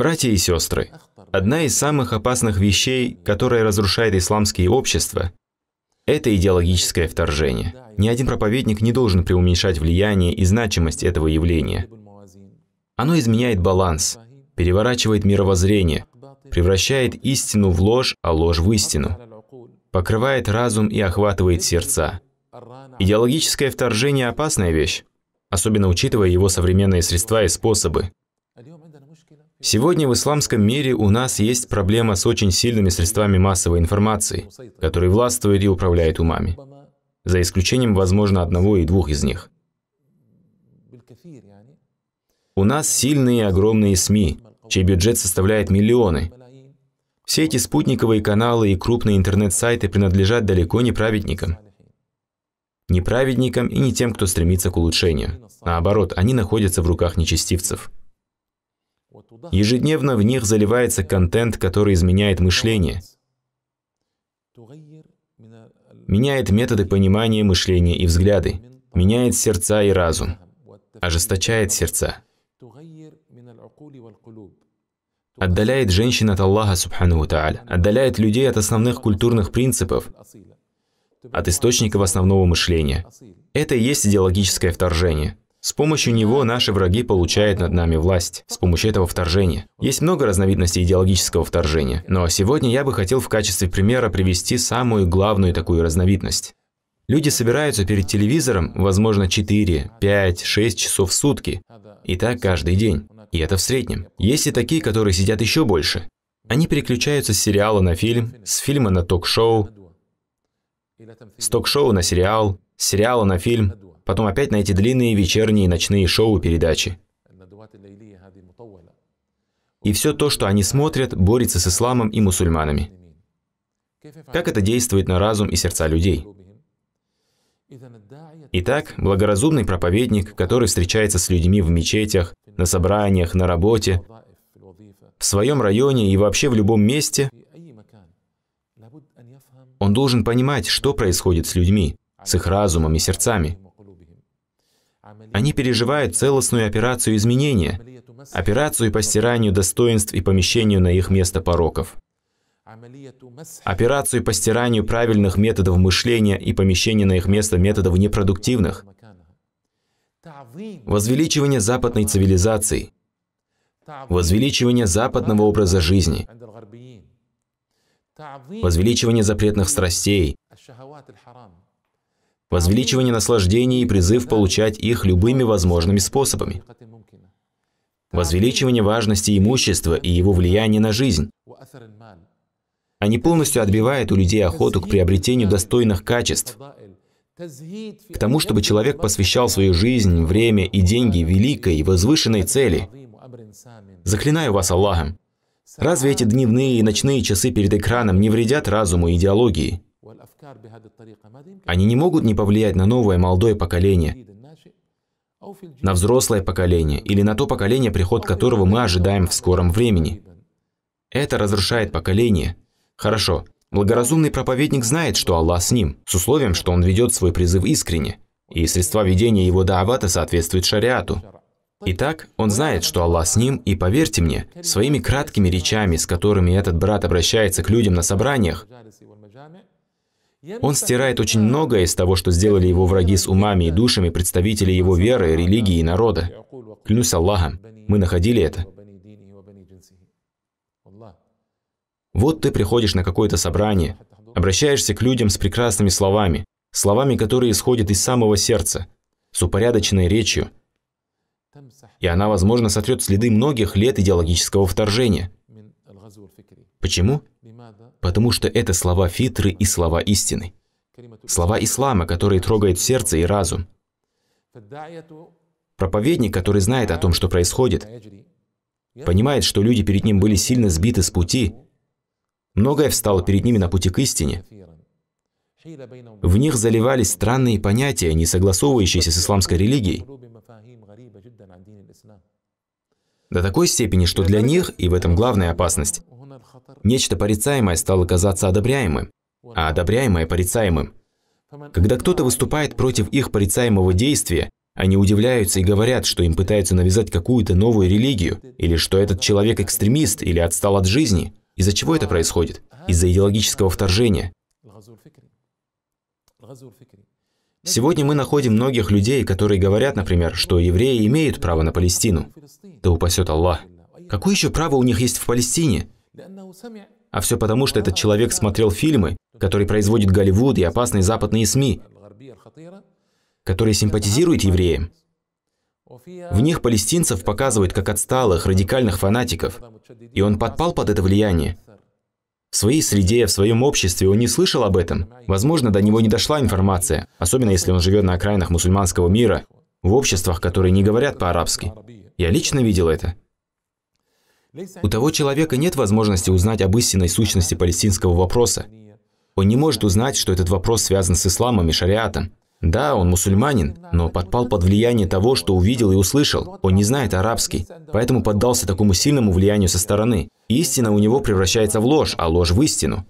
Братья и сестры, одна из самых опасных вещей, которая разрушает исламские общества, это идеологическое вторжение. Ни один проповедник не должен преуменьшать влияние и значимость этого явления. Оно изменяет баланс, переворачивает мировоззрение, превращает истину в ложь, а ложь в истину, покрывает разум и охватывает сердца. Идеологическое вторжение – опасная вещь, особенно учитывая его современные средства и способы. Сегодня в исламском мире у нас есть проблема с очень сильными средствами массовой информации, которые властвуют и управляют умами, за исключением, возможно, одного и двух из них. У нас сильные и огромные СМИ, чей бюджет составляет миллионы. Все эти спутниковые каналы и крупные интернет-сайты принадлежат далеко не праведникам. Не праведникам и не тем, кто стремится к улучшению. Наоборот, они находятся в руках нечестивцев – Ежедневно в них заливается контент, который изменяет мышление, меняет методы понимания мышления и взгляды, меняет сердца и разум, ожесточает сердца, отдаляет женщин от Аллаха, субхану тааля, отдаляет людей от основных культурных принципов, от источников основного мышления. Это и есть идеологическое вторжение. С помощью него наши враги получают над нами власть, с помощью этого вторжения. Есть много разновидностей идеологического вторжения, но сегодня я бы хотел в качестве примера привести самую главную такую разновидность. Люди собираются перед телевизором, возможно, 4, 5, 6 часов в сутки. И так каждый день. И это в среднем. Есть и такие, которые сидят еще больше. Они переключаются с сериала на фильм, с фильма на ток-шоу, с ток-шоу на сериал, с сериала на фильм, Потом опять на эти длинные вечерние и ночные шоу-передачи. И все то, что они смотрят, борется с исламом и мусульманами. Как это действует на разум и сердца людей? Итак, благоразумный проповедник, который встречается с людьми в мечетях, на собраниях, на работе, в своем районе и вообще в любом месте, он должен понимать, что происходит с людьми, с их разумом и сердцами. Они переживают целостную операцию изменения, операцию по стиранию достоинств и помещению на их место пороков, операцию по стиранию правильных методов мышления и помещения на их место методов непродуктивных, возвеличивание западной цивилизации, возвеличивание западного образа жизни, возвеличивание запретных страстей, возвеличивание наслаждений и призыв получать их любыми возможными способами, возвеличивание важности имущества и его влияния на жизнь. Они полностью отбивают у людей охоту к приобретению достойных качеств, к тому, чтобы человек посвящал свою жизнь, время и деньги великой и возвышенной цели. Заклинаю вас Аллахом, разве эти дневные и ночные часы перед экраном не вредят разуму и идеологии? Они не могут не повлиять на новое молодое поколение, на взрослое поколение или на то поколение, приход которого мы ожидаем в скором времени. Это разрушает поколение. Хорошо, благоразумный проповедник знает, что Аллах с ним, с условием, что он ведет свой призыв искренне, и средства ведения его даавата соответствуют шариату. Итак, он знает, что Аллах с ним, и поверьте мне, своими краткими речами, с которыми этот брат обращается к людям на собраниях, он стирает очень многое из того, что сделали его враги с умами и душами представители его веры, религии и народа. Клянусь Аллахом, мы находили это. Вот ты приходишь на какое-то собрание, обращаешься к людям с прекрасными словами, словами, которые исходят из самого сердца, с упорядоченной речью, и она, возможно, сотрет следы многих лет идеологического вторжения. Почему? потому что это слова фитры и слова истины. Слова ислама, которые трогают сердце и разум. Проповедник, который знает о том, что происходит, понимает, что люди перед ним были сильно сбиты с пути, многое встало перед ними на пути к истине. В них заливались странные понятия, не согласовывающиеся с исламской религией, до такой степени, что для них, и в этом главная опасность, Нечто порицаемое стало казаться одобряемым, а одобряемое – порицаемым. Когда кто-то выступает против их порицаемого действия, они удивляются и говорят, что им пытаются навязать какую-то новую религию, или что этот человек экстремист или отстал от жизни. Из-за чего это происходит? Из-за идеологического вторжения. Сегодня мы находим многих людей, которые говорят, например, что евреи имеют право на Палестину. Да упасет Аллах. Какое еще право у них есть в Палестине? А все потому, что этот человек смотрел фильмы, которые производит Голливуд и опасные западные СМИ, которые симпатизируют евреям. В них палестинцев показывают как отсталых, радикальных фанатиков, и он подпал под это влияние. В своей среде, в своем обществе он не слышал об этом. Возможно, до него не дошла информация, особенно если он живет на окраинах мусульманского мира, в обществах, которые не говорят по-арабски. Я лично видел это. У того человека нет возможности узнать об истинной сущности палестинского вопроса. Он не может узнать, что этот вопрос связан с исламом и шариатом. Да, он мусульманин, но подпал под влияние того, что увидел и услышал. Он не знает арабский, поэтому поддался такому сильному влиянию со стороны. Истина у него превращается в ложь, а ложь в истину.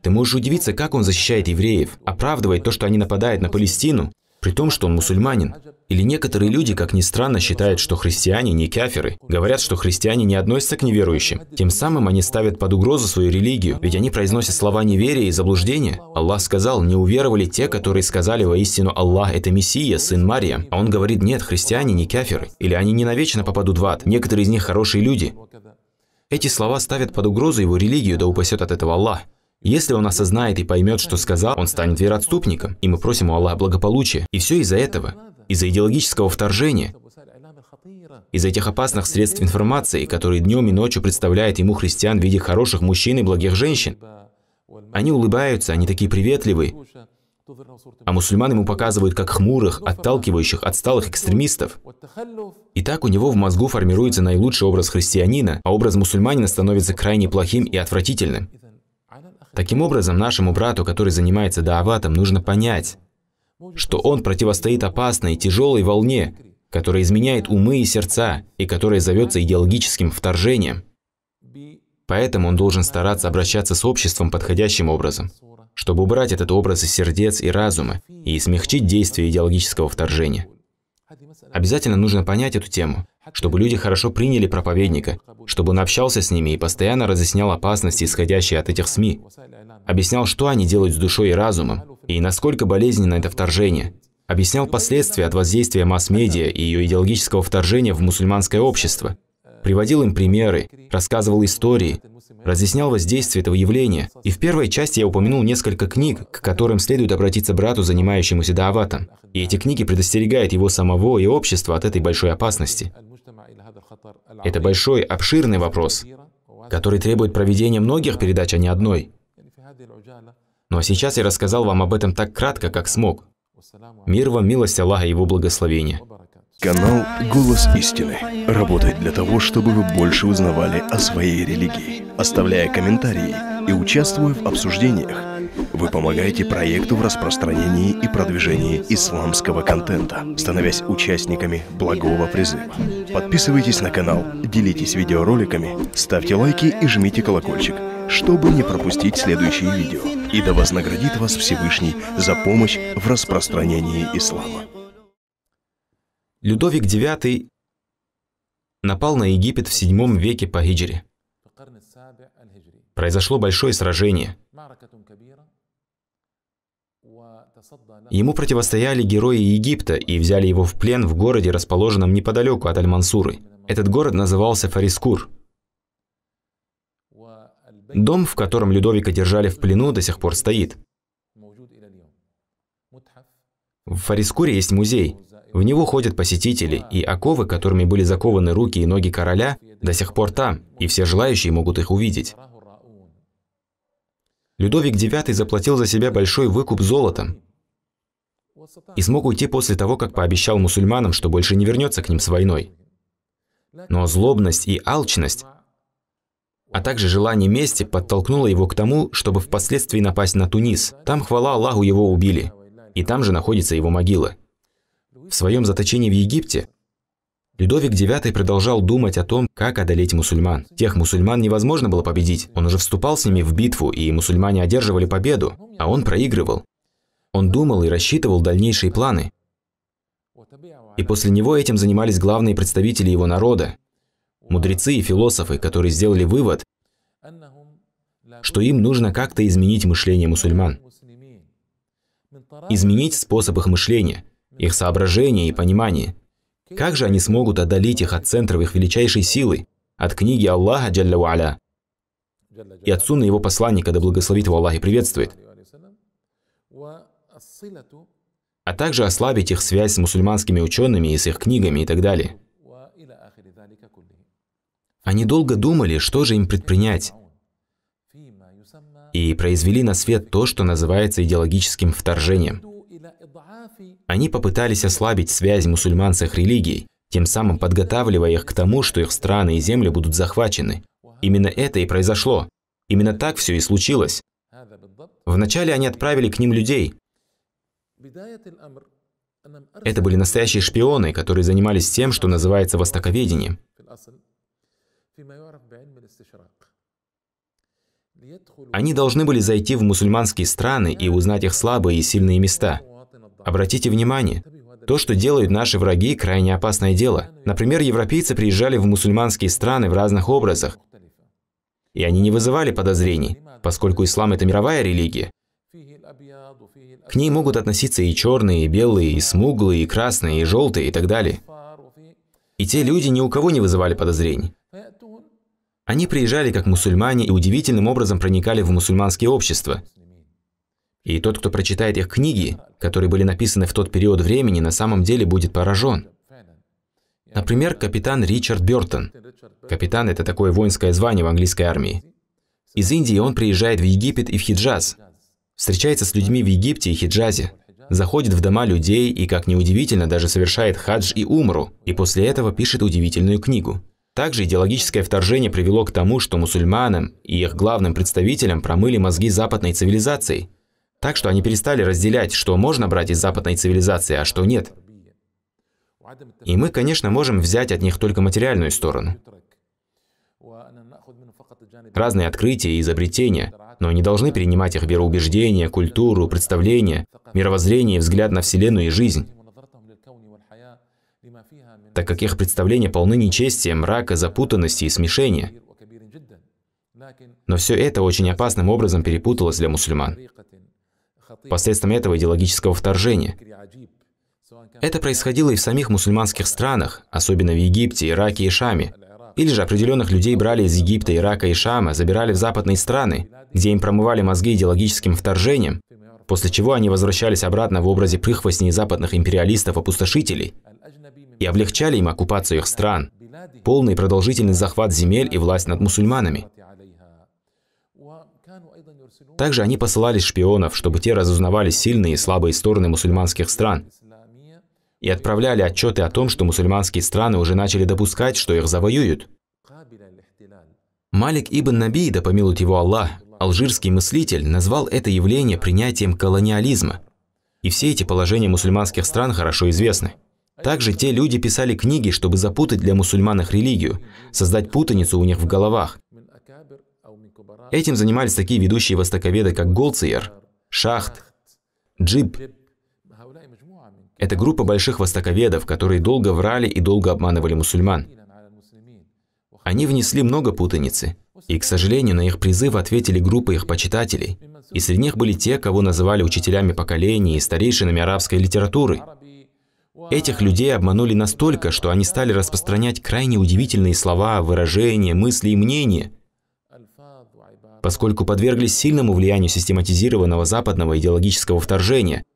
Ты можешь удивиться, как он защищает евреев, оправдывает то, что они нападают на Палестину, при том, что он мусульманин. Или некоторые люди, как ни странно, считают, что христиане не каферы, говорят, что христиане не относятся к неверующим. Тем самым они ставят под угрозу свою религию, ведь они произносят слова неверия и заблуждения. Аллах сказал, не уверовали те, которые сказали воистину Аллах – это Мессия, сын Мария. А он говорит, нет, христиане не каферы, или они не навечно попадут в ад, некоторые из них хорошие люди. Эти слова ставят под угрозу его религию, да упасет от этого Аллах. Если он осознает и поймет, что сказал, он станет вероотступником, и мы просим у Аллаха благополучия. И все из-за этого, из-за идеологического вторжения, из за этих опасных средств информации, которые днем и ночью представляют ему христиан в виде хороших мужчин и благих женщин. Они улыбаются, они такие приветливые. А мусульман ему показывают как хмурых, отталкивающих, отсталых экстремистов. И так у него в мозгу формируется наилучший образ христианина, а образ мусульманина становится крайне плохим и отвратительным. Таким образом, нашему брату, который занимается дааватом, нужно понять, что он противостоит опасной, тяжелой волне, которая изменяет умы и сердца, и которая зовется идеологическим вторжением. Поэтому он должен стараться обращаться с обществом подходящим образом, чтобы убрать этот образ из сердец и разума и смягчить действие идеологического вторжения. Обязательно нужно понять эту тему чтобы люди хорошо приняли проповедника, чтобы он общался с ними и постоянно разъяснял опасности, исходящие от этих СМИ, объяснял, что они делают с душой и разумом, и насколько болезненно это вторжение, объяснял последствия от воздействия масс-медиа и ее идеологического вторжения в мусульманское общество, приводил им примеры, рассказывал истории, разъяснял воздействие этого явления. И в первой части я упомянул несколько книг, к которым следует обратиться брату, занимающемуся дааватом. И эти книги предостерегают его самого и общество от этой большой опасности. Это большой, обширный вопрос, который требует проведения многих передач, а не одной. Но ну а сейчас я рассказал вам об этом так кратко, как смог. Мир вам, милость Аллаха и его благословения. Канал «Голос истины» работает для того, чтобы вы больше узнавали о своей религии, оставляя комментарии и участвуя в обсуждениях вы помогаете проекту в распространении и продвижении исламского контента, становясь участниками благого призыва. Подписывайтесь на канал, делитесь видеороликами, ставьте лайки и жмите колокольчик, чтобы не пропустить следующие видео. И да вознаградит вас Всевышний за помощь в распространении ислама. Людовик IX напал на Египет в VII веке по хиджре. Произошло большое сражение. Ему противостояли герои Египта и взяли его в плен в городе, расположенном неподалеку от Аль-Мансуры. Этот город назывался Фарискур. Дом, в котором Людовика держали в плену, до сих пор стоит. В Фарискуре есть музей. В него ходят посетители, и оковы, которыми были закованы руки и ноги короля, до сих пор там, и все желающие могут их увидеть. Людовик IX заплатил за себя большой выкуп золотом, и смог уйти после того, как пообещал мусульманам, что больше не вернется к ним с войной. Но злобность и алчность, а также желание мести подтолкнуло его к тому, чтобы впоследствии напасть на Тунис. Там, хвала Аллаху, его убили. И там же находится его могила. В своем заточении в Египте Людовик IX продолжал думать о том, как одолеть мусульман. Тех мусульман невозможно было победить. Он уже вступал с ними в битву, и мусульмане одерживали победу, а он проигрывал. Он думал и рассчитывал дальнейшие планы. И после него этим занимались главные представители его народа, мудрецы и философы, которые сделали вывод, что им нужно как-то изменить мышление мусульман, изменить способ их мышления, их соображения и понимания. Как же они смогут одолеть их от центров их величайшей силы, от книги Аллаха Джалля и от сунны его посланника, да благословит его Аллах и приветствует, а также ослабить их связь с мусульманскими учеными и с их книгами и так далее. Они долго думали, что же им предпринять, и произвели на свет то, что называется идеологическим вторжением. Они попытались ослабить связь мусульман с их религией, тем самым подготавливая их к тому, что их страны и земли будут захвачены. Именно это и произошло. Именно так все и случилось. Вначале они отправили к ним людей, это были настоящие шпионы, которые занимались тем, что называется востоковедением. Они должны были зайти в мусульманские страны и узнать их слабые и сильные места. Обратите внимание, то, что делают наши враги, крайне опасное дело. Например, европейцы приезжали в мусульманские страны в разных образах, и они не вызывали подозрений, поскольку ислам – это мировая религия. К ней могут относиться и черные, и белые, и смуглые, и красные, и желтые, и так далее. И те люди ни у кого не вызывали подозрений. Они приезжали как мусульмане и удивительным образом проникали в мусульманские общества. И тот, кто прочитает их книги, которые были написаны в тот период времени, на самом деле будет поражен. Например, капитан Ричард Бертон. Капитан – это такое воинское звание в английской армии. Из Индии он приезжает в Египет и в Хиджаз, Встречается с людьми в Египте и Хиджазе, заходит в дома людей и, как неудивительно, даже совершает хадж и умру, и после этого пишет удивительную книгу. Также идеологическое вторжение привело к тому, что мусульманам и их главным представителям промыли мозги западной цивилизации. Так что они перестали разделять, что можно брать из западной цивилизации, а что нет. И мы, конечно, можем взять от них только материальную сторону. Разные открытия и изобретения, но они должны принимать их вероубеждения, культуру, представления, мировоззрение взгляд на Вселенную и жизнь так как их представления полны нечестия, мрака, запутанности и смешения. Но все это очень опасным образом перепуталось для мусульман посредством этого идеологического вторжения. Это происходило и в самих мусульманских странах, особенно в Египте, Ираке и Шаме, или же определенных людей брали из Египта, Ирака и Шама, забирали в западные страны, где им промывали мозги идеологическим вторжением, после чего они возвращались обратно в образе прихвостней западных империалистов-опустошителей и облегчали им оккупацию их стран, полный продолжительный захват земель и власть над мусульманами. Также они посылали шпионов, чтобы те разузнавали сильные и слабые стороны мусульманских стран, и отправляли отчеты о том, что мусульманские страны уже начали допускать, что их завоюют. Малик ибн Наби, да помилует его Аллах, алжирский мыслитель, назвал это явление принятием колониализма. И все эти положения мусульманских стран хорошо известны. Также те люди писали книги, чтобы запутать для мусульман их религию, создать путаницу у них в головах. Этим занимались такие ведущие востоковеды, как Голциер, Шахт, Джиб, это группа больших востоковедов, которые долго врали и долго обманывали мусульман. Они внесли много путаницы, и, к сожалению, на их призыв ответили группы их почитателей. И среди них были те, кого называли учителями поколений и старейшинами арабской литературы. Этих людей обманули настолько, что они стали распространять крайне удивительные слова, выражения, мысли и мнения, поскольку подверглись сильному влиянию систематизированного западного идеологического вторжения –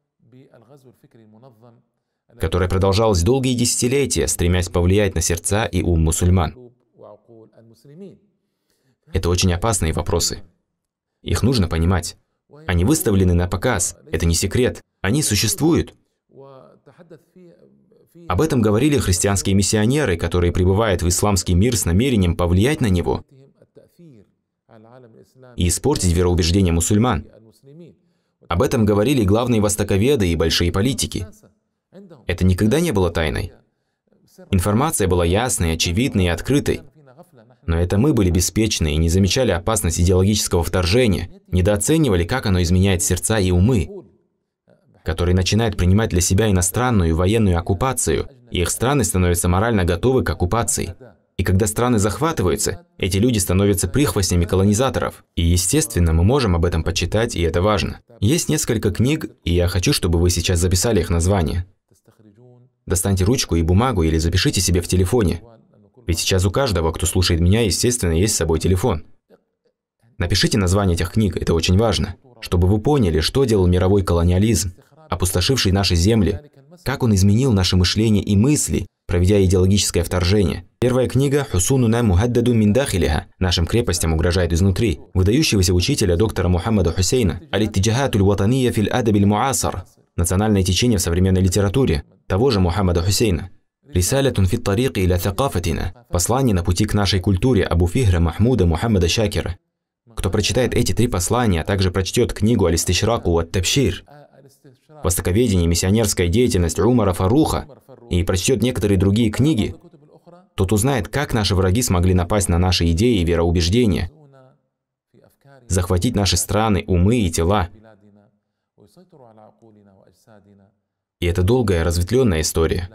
которая продолжалась долгие десятилетия, стремясь повлиять на сердца и ум мусульман. Это очень опасные вопросы. Их нужно понимать. Они выставлены на показ, это не секрет. Они существуют. Об этом говорили христианские миссионеры, которые прибывают в исламский мир с намерением повлиять на него и испортить вероубеждение мусульман. Об этом говорили главные востоковеды и большие политики. Это никогда не было тайной. Информация была ясной, очевидной и открытой. Но это мы были беспечны и не замечали опасность идеологического вторжения, недооценивали, как оно изменяет сердца и умы, которые начинают принимать для себя иностранную военную оккупацию, и их страны становятся морально готовы к оккупации. И когда страны захватываются, эти люди становятся прихвостнями колонизаторов. И естественно, мы можем об этом почитать, и это важно. Есть несколько книг, и я хочу, чтобы вы сейчас записали их название. Достаньте ручку и бумагу или запишите себе в телефоне. Ведь сейчас у каждого, кто слушает меня, естественно, есть с собой телефон. Напишите название этих книг, это очень важно, чтобы вы поняли, что делал мировой колониализм, опустошивший наши земли, как он изменил наше мышление и мысли, проведя идеологическое вторжение. Первая книга «Хусуну на мухаддаду миндахилиха» «Нашим крепостям угрожает изнутри» выдающегося учителя доктора Мухаммада Хусейна «Алиттиджахатуль ватания филь адабиль муасар» национальное течение в современной литературе, того же Мухаммада Хусейна. «Рисалятун фит тарики иля такафатина» – послание на пути к нашей культуре Абу Фихра Махмуда Мухаммада Шакира. Кто прочитает эти три послания, а также прочтет книгу Алистишраку от Табшир, востоковедение, миссионерская деятельность Умара Фаруха и прочтет некоторые другие книги, тот узнает, как наши враги смогли напасть на наши идеи и вероубеждения, захватить наши страны, умы и тела, и это долгая разветвленная история.